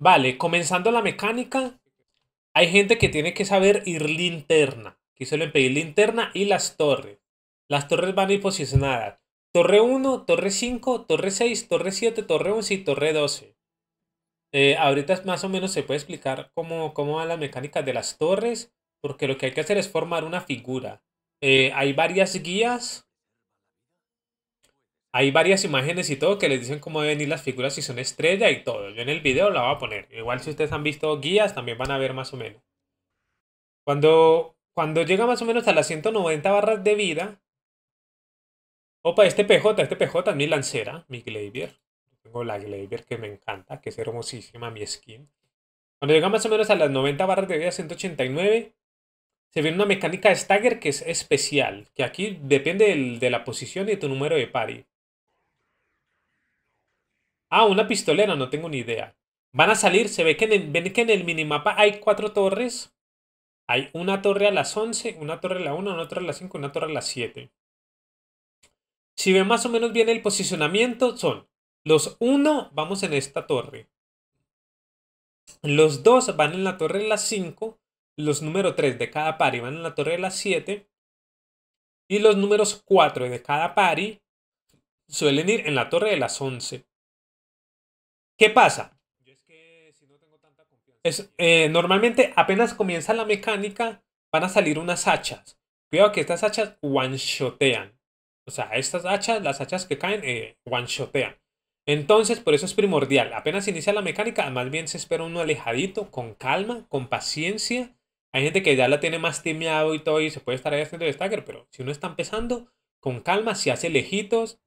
Vale, comenzando la mecánica, hay gente que tiene que saber ir linterna. que suelen pedir linterna y las torres. Las torres van a ir posicionadas. Torre 1, torre 5, torre 6, torre 7, torre 11 y torre 12. Eh, ahorita más o menos se puede explicar cómo, cómo va la mecánica de las torres, porque lo que hay que hacer es formar una figura. Eh, hay varias guías hay varias imágenes y todo que les dicen cómo deben ir las figuras si son estrella y todo. Yo en el video la voy a poner. Igual si ustedes han visto guías también van a ver más o menos. Cuando, cuando llega más o menos a las 190 barras de vida. Opa, este PJ, este PJ es mi lancera, mi Glavier. Tengo la Glavier que me encanta, que es hermosísima mi skin. Cuando llega más o menos a las 90 barras de vida, 189, se viene una mecánica de stagger que es especial, que aquí depende del, de la posición y de tu número de pari. Ah, una pistolera, no tengo ni idea. Van a salir, se ve que en el, minimapa hay cuatro torres. Hay una torre a las 11, una torre a la 1, una torre a las 5, una torre a las 7. Si ven más o menos bien el posicionamiento, son los 1 vamos en esta torre. Los 2 van en la torre de las 5. Los número 3 de cada pari van en la torre de las 7. Y los números 4 de cada pari suelen ir en la torre de las 11. ¿Qué pasa? Es, eh, pues normalmente apenas comienza la mecánica van a salir unas hachas. Cuidado que estas hachas one-shotean. O sea, estas hachas, las hachas que caen, one-shotean. Eh, Entonces, por eso es primordial. Apenas inicia la mecánica, más bien se espera uno alejadito, con calma, con paciencia. Hay gente que ya la tiene más timeado y todo y se puede estar ahí haciendo el stagger, pero si uno está empezando, con calma, se hace lejitos,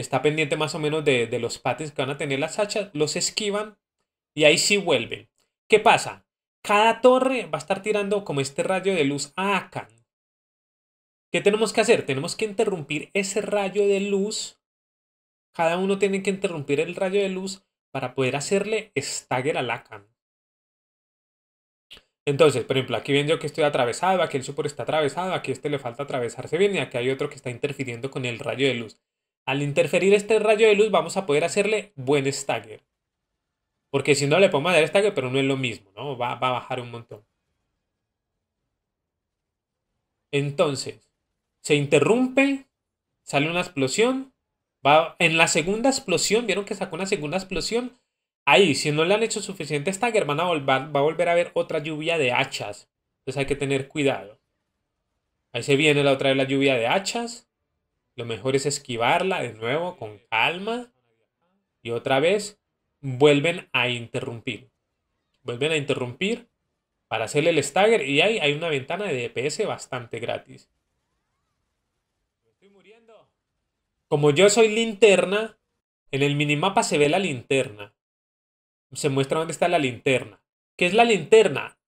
está pendiente más o menos de, los pates que van a tener las hachas, los esquivan y ahí sí vuelven. ¿Qué pasa? Cada torre va a estar tirando como este rayo de luz a Akan. ¿Qué tenemos que hacer? Tenemos que interrumpir ese rayo de luz. Cada uno tiene que interrumpir el rayo de luz para poder hacerle stagger al Akan. Entonces, por ejemplo, aquí ven yo que estoy atravesado, aquí el super está atravesado, aquí este le falta atravesarse bien y aquí hay otro que está interfiriendo con el rayo de luz. Al interferir este rayo de luz vamos a poder hacerle buen stagger. Porque si no le podemos dar stagger, pero no es lo mismo, ¿no? Va, a bajar un montón. Entonces, se interrumpe, sale una explosión. Va, en la segunda explosión, vieron que sacó una segunda explosión. Ahí, si no le han hecho suficiente stagger, van a volver, va a volver a haber otra lluvia de hachas. Entonces hay que tener cuidado. Ahí se viene la otra vez la lluvia de hachas. Lo mejor es esquivarla de nuevo con calma. Y otra vez vuelven a interrumpir. Vuelven a interrumpir para hacerle el stagger. Y ahí hay una ventana de DPS bastante gratis. Como yo soy linterna, en el minimapa se ve la linterna. Se muestra dónde está la linterna. ¿Qué es la linterna?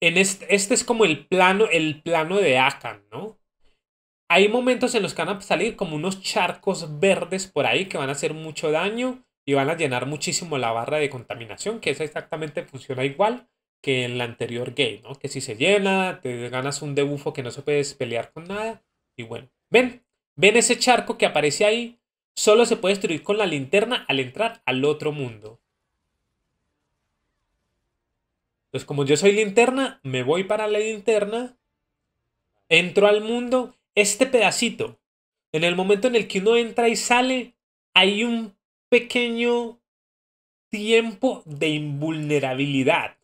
En este, este es como el plano, el plano de Akan, ¿no? Hay momentos en los que van a salir como unos charcos verdes por ahí que van a hacer mucho daño y van a llenar muchísimo la barra de contaminación, que eso exactamente funciona igual que en la anterior game, ¿no? Que si se llena, te ganas un debufo que no se puedes pelear con nada. Y bueno, ven, ven ese charco que aparece ahí. Solo se puede destruir con la linterna al entrar al otro mundo. Entonces, como yo soy linterna, me voy para la linterna, entro al mundo este pedacito, en el momento en el que uno entra y sale, hay un pequeño tiempo de invulnerabilidad.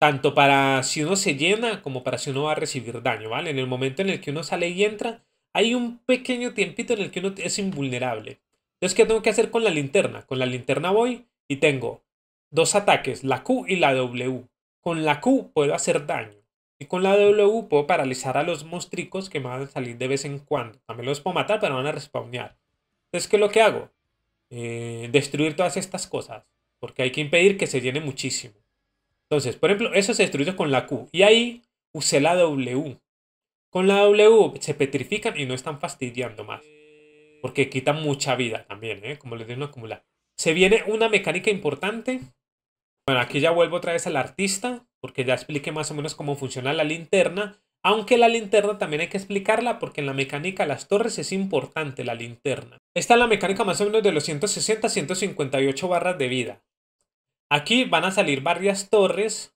Tanto para si uno se llena como para si uno va a recibir daño, ¿vale? En el momento en el que uno sale y entra, hay un pequeño tiempito en el que uno es invulnerable. Entonces, ¿qué tengo que hacer con la linterna? Con la linterna voy y tengo dos ataques, la Q y la W. Con la Q puedo hacer daño. Y con la W puedo paralizar a los monstruos que me van a salir de vez en cuando. También los puedo matar, pero van a respawnear. Entonces, ¿qué es lo que hago? Eh, destruir todas estas cosas. Porque hay que impedir que se llene muchísimo. Entonces, por ejemplo, eso se destruye con la Q. Y ahí usé la W. Con la W se petrifican y no están fastidiando más. Porque quitan mucha vida también, ¿eh? como les digo, no acumular. Se viene una mecánica importante. Bueno, aquí ya vuelvo otra vez al artista porque ya expliqué más o menos cómo funciona la linterna, aunque la linterna también hay que explicarla porque en la mecánica de las torres es importante la linterna. Esta es la mecánica más o menos de los 160-158 barras de vida. Aquí van a salir varias torres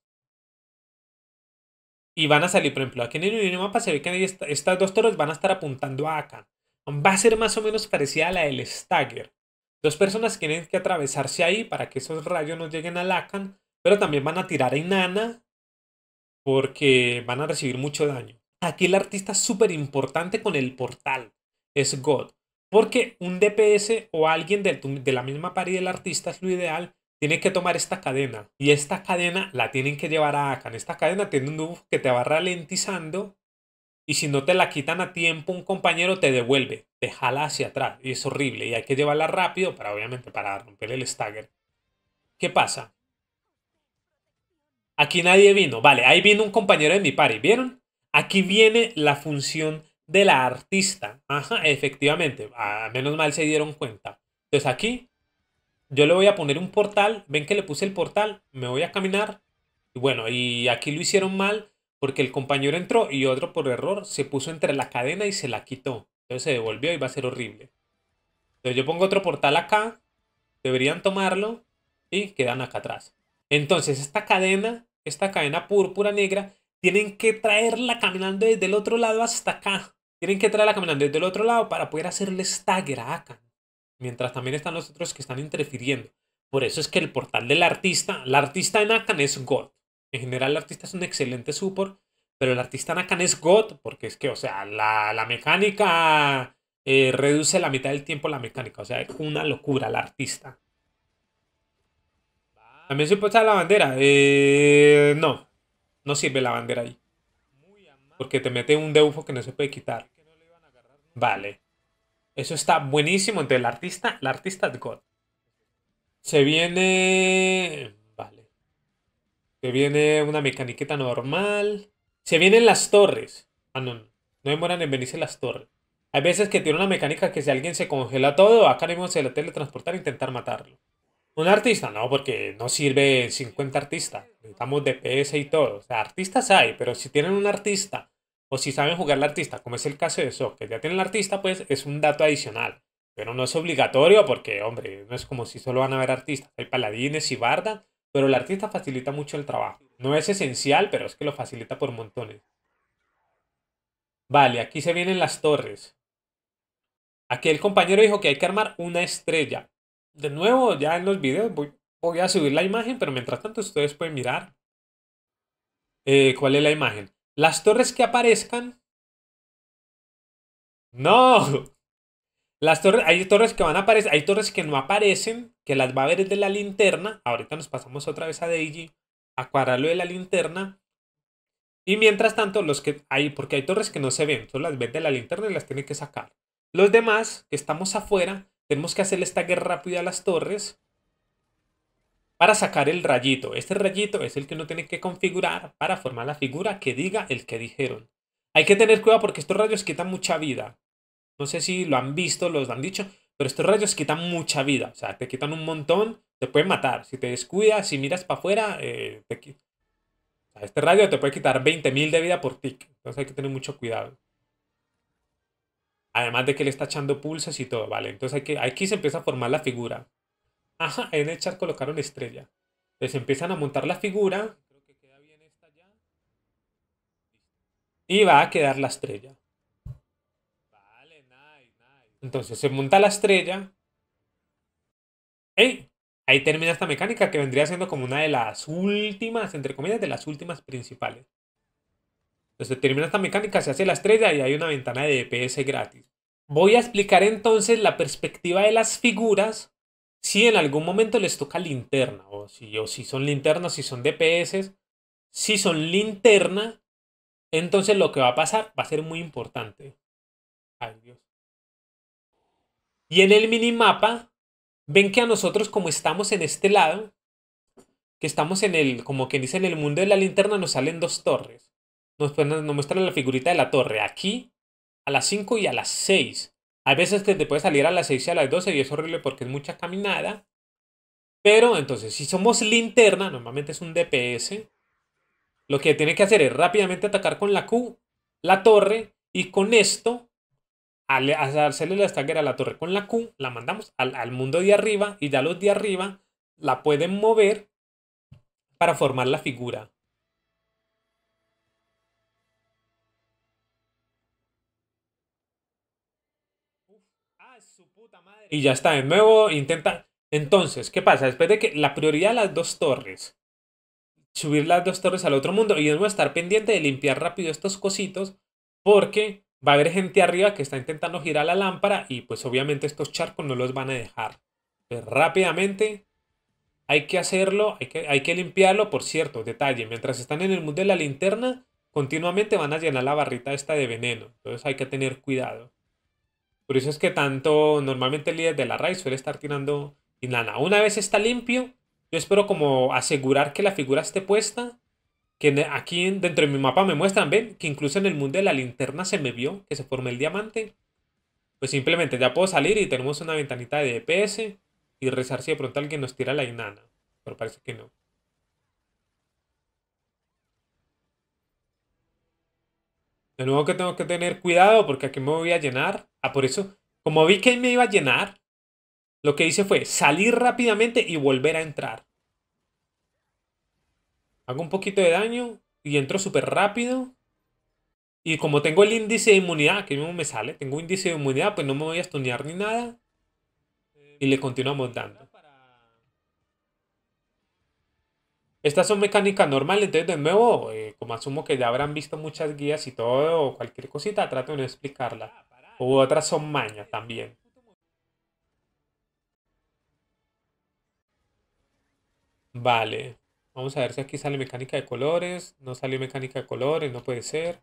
y van a salir, por ejemplo, aquí en el mapa se ve que estas dos torres van a estar apuntando a acá. Va a ser más o menos parecida a la del Stagger. Dos personas tienen que atravesarse ahí para que esos rayos no lleguen al Akan pero también van a tirar a Inanna porque van a recibir mucho daño. Aquí el artista súper importante con el portal es God. Porque un DPS o alguien de, la misma pari del artista es lo ideal. Tiene que tomar esta cadena. Y esta cadena la tienen que llevar a Akan. Esta cadena tiene un buff que te va ralentizando. Y si no te la quitan a tiempo, un compañero te devuelve. Te jala hacia atrás. Y es horrible. Y hay que llevarla rápido para, obviamente, para romper el stagger. ¿Qué pasa? Aquí nadie vino. Vale, ahí vino un compañero de mi party, ¿vieron? Aquí viene la función de la artista. Ajá, efectivamente. menos mal se dieron cuenta. Entonces aquí yo le voy a poner un portal. Ven que le puse el portal. Me voy a caminar. Y bueno, y aquí lo hicieron mal porque el compañero entró y otro por error se puso entre la cadena y se la quitó. Entonces se devolvió y va a ser horrible. Entonces yo pongo otro portal acá. Deberían tomarlo y quedan acá atrás. Entonces esta cadena esta cadena púrpura negra, tienen que traerla caminando desde el otro lado hasta acá. Tienen que traerla caminando desde el otro lado para poder hacerle stagger a Akan. Mientras también están los otros que están interfiriendo. Por eso es que el portal del artista, el artista en Akan es God. En general, el artista es un excelente support, pero el artista en Akan es God, porque es que, o sea, la, mecánica eh, reduce la mitad del tiempo la mecánica. O sea, es una locura el artista. También se puede echar la bandera. Eh, no, no sirve la bandera ahí. Porque te mete un debufo que no se puede quitar. Vale. Eso está buenísimo. entre el artista, el artista God. Se viene... Vale. Se viene una mecaniqueta normal. Se vienen las torres. Ah, no, no. demoran en venirse las torres. Hay veces que tiene una mecánica que si alguien se congela todo, acá mismo se a teletransportar e intentar matarlo. Un artista, no, porque no sirve 50 artistas. Necesitamos DPS y todo. O sea, artistas hay, pero si tienen un artista o si saben jugar al artista, como es el caso de eso, que ya tienen el artista, pues es un dato adicional. Pero no es obligatorio porque, hombre, no es como si solo van a haber artistas. Hay paladines y bardas, pero el artista facilita mucho el trabajo. No es esencial, pero es que lo facilita por montones. Vale, aquí se vienen las torres. Aquí el compañero dijo que hay que armar una estrella de nuevo, ya en los videos voy, a subir la imagen, pero mientras tanto ustedes pueden mirar eh, cuál es la imagen. Las torres que aparezcan... No, las torres, hay torres que van a aparecer, hay torres que no aparecen, que las va a ver desde la linterna. Ahorita nos pasamos otra vez a Deiji, a cuadrarlo de la linterna. Y mientras tanto, los que hay, porque hay torres que no se ven, solo las ve de la linterna y las tienen que sacar. Los demás, que estamos afuera, tenemos que hacerle esta guerra rápida a las torres para sacar el rayito. Este rayito es el que uno tiene que configurar para formar la figura que diga el que dijeron. Hay que tener cuidado porque estos rayos quitan mucha vida. No sé si lo han visto, los han dicho, pero estos rayos quitan mucha vida. O sea, te quitan un montón, te pueden matar. Si te descuidas, si miras para afuera, eh, este rayo te puede quitar 20.000 de vida por tick. Entonces hay que tener mucho cuidado. Además de que le está echando pulsas y todo, ¿vale? Entonces que, aquí se empieza a formar la figura. Ajá, en el colocar colocaron estrella. Entonces empiezan a montar la figura. Creo que queda bien esta ya. Y va a quedar la estrella. Vale, nice, nice. Entonces se monta la estrella. ¡Ey! Ahí termina esta mecánica que vendría siendo como una de las últimas, entre comillas, de las últimas principales. Entonces termina esta mecánica, se hace la estrella y hay una ventana de DPS e gratis. Voy a explicar entonces la perspectiva de las figuras si en algún momento les toca linterna, o si, si son linternas, si son DPS, si son linterna, entonces lo que va a pasar va a ser muy importante. Ay, Y en el minimapa, ven que a nosotros como estamos en este lado, que estamos en el, como quien dice, en el mundo de la linterna, nos salen dos torres. nos muestran la figurita de la torre aquí a las 5 y a las 6. a veces que te puede salir a las 6 y a las 12 y es horrible porque es mucha caminada. Pero entonces, si somos linterna, normalmente es un DPS, lo que tiene que hacer es rápidamente atacar con la Q, la torre, y con esto, al hacerle la stagger a la torre con la Q, la mandamos al, al mundo de arriba y ya los de arriba la pueden mover para formar la figura. y ya está de nuevo, intenta... Entonces, ¿qué pasa? Después de que la prioridad de las dos torres, subir las dos torres al otro mundo y de nuevo estar pendiente de limpiar rápido estos cositos porque va a haber gente arriba que está intentando girar la lámpara y pues obviamente estos charcos no los van a dejar. Pero pues, rápidamente hay que hacerlo, hay que, hay que limpiarlo. Por cierto, detalle, mientras están en el mundo de la linterna, continuamente van a llenar la barrita esta de veneno. Entonces hay que tener cuidado. Por eso es que tanto, normalmente el líder de la RAI suele estar tirando inana. Una vez está limpio, yo espero como asegurar que la figura esté puesta. Que aquí dentro de mi mapa me muestran, ven, que incluso en el mundo de la linterna se me vio, que se formó el diamante. Pues simplemente ya puedo salir y tenemos una ventanita de DPS e y rezar si de pronto alguien nos tira la inana. Pero parece que no. De nuevo que tengo que tener cuidado porque aquí me voy a llenar. Ah, por eso, como vi que me iba a llenar, lo que hice fue salir rápidamente y volver a entrar. Hago un poquito de daño y entro súper rápido. Y como tengo el índice de inmunidad, que mismo me sale, tengo índice de inmunidad, pues no me voy a estunear ni nada. Y le continuamos dando. Estas son mecánicas normales, entonces de nuevo, eh, como asumo que ya habrán visto muchas guías y todo, o cualquier cosita, trato de no explicarla. O otras son mañas también. Vale. Vamos a ver si aquí sale mecánica de colores. No salió mecánica de colores, no puede ser.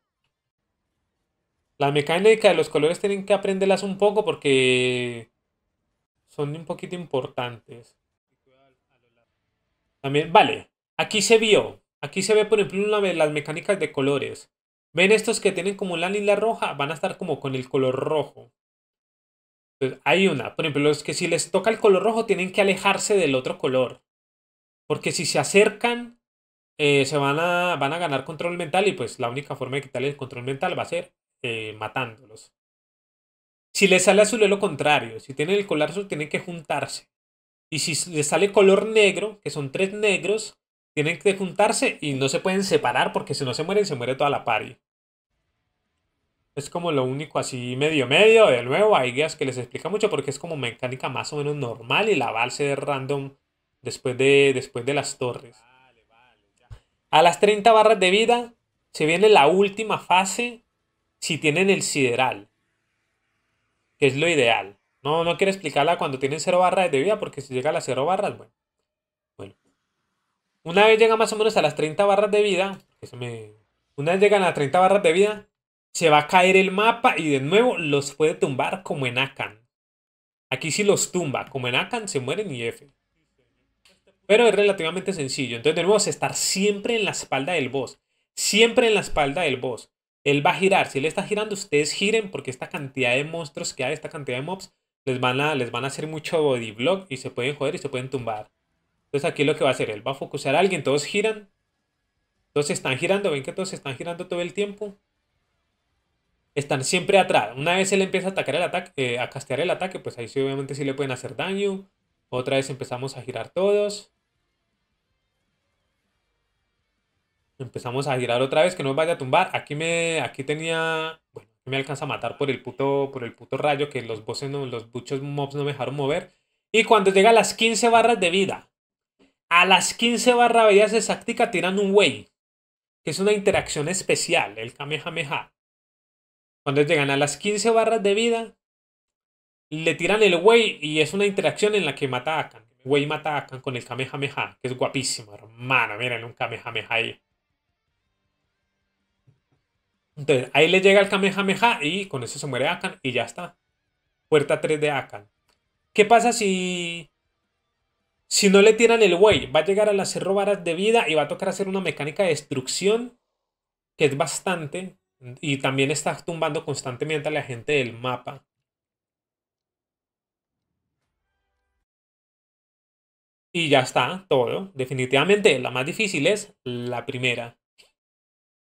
La mecánica de los colores tienen que aprenderlas un poco porque son un poquito importantes. También, vale, aquí se vio. Aquí se ve, por ejemplo, una de las mecánicas de colores. Ven estos que tienen como la lila roja, van a estar como con el color rojo. hay una, por ejemplo, los que si les toca el color rojo tienen que alejarse del otro color. Porque si se acercan, eh, se van a, ganar control mental y pues la única forma de quitarles el control mental va a ser eh, matándolos. Si les sale azul es lo contrario, si tienen el color azul tienen que juntarse. Y si les sale color negro, que son tres negros, tienen que juntarse y no se pueden separar porque si no se mueren se muere toda la pari. Es como lo único así medio medio. De nuevo, hay guías que les explica mucho porque es como mecánica más o menos normal y la base de random después de, después de las torres. A las 30 barras de vida se viene la última fase si tienen el sideral, que es lo ideal. No, no quiero explicarla cuando tienen 0 barras de vida porque si llega a las 0 barras, bueno. bueno. Una vez llegan más o menos a las 30 barras de vida, que me... una vez llegan a las 30 barras de vida, se va a caer el mapa y de nuevo los puede tumbar como en Akan. Aquí sí los tumba, como en Akan se mueren y F. Pero es relativamente sencillo. Entonces de nuevo estar siempre en la espalda del boss. Siempre en la espalda del boss. Él va a girar. Si él está girando, ustedes giren porque esta cantidad de monstruos que hay, esta cantidad de mobs, les van a, les van a hacer mucho body block y se pueden joder y se pueden tumbar. Entonces aquí lo que va a hacer, él va a focusar a alguien, todos giran. Todos están girando, ven que todos están girando todo el tiempo están siempre atrás. Una vez él empieza a atacar el ataque, eh, a castear el ataque, pues ahí sí obviamente sí le pueden hacer daño. Otra vez empezamos a girar todos. Empezamos a girar otra vez, que no vaya a tumbar. Aquí me. Aquí tenía. Bueno, me alcanza a matar por el puto. Por el puto rayo. Que los buchos los muchos mobs no me dejaron mover. Y cuando llega a las 15 barras de vida. A las 15 barras de vida se tiran un wey. Que es una interacción especial. El Kamehameha. Cuando llegan a las 15 barras de vida, le tiran el güey y es una interacción en la que mata a Akan. El güey mata a Akan con el Kamehameha, que es guapísimo, hermano. Miren un Kamehameha ahí. Entonces, ahí le llega el Kamehameha y con eso se muere Akan y ya está. Puerta 3 de Akan. ¿Qué pasa si si no le tiran el güey, va a llegar a las 0 barras de vida y va a tocar hacer una mecánica de destrucción que es bastante y también está tumbando constantemente a la gente del mapa. Y ya está, todo. Definitivamente la más difícil es la primera.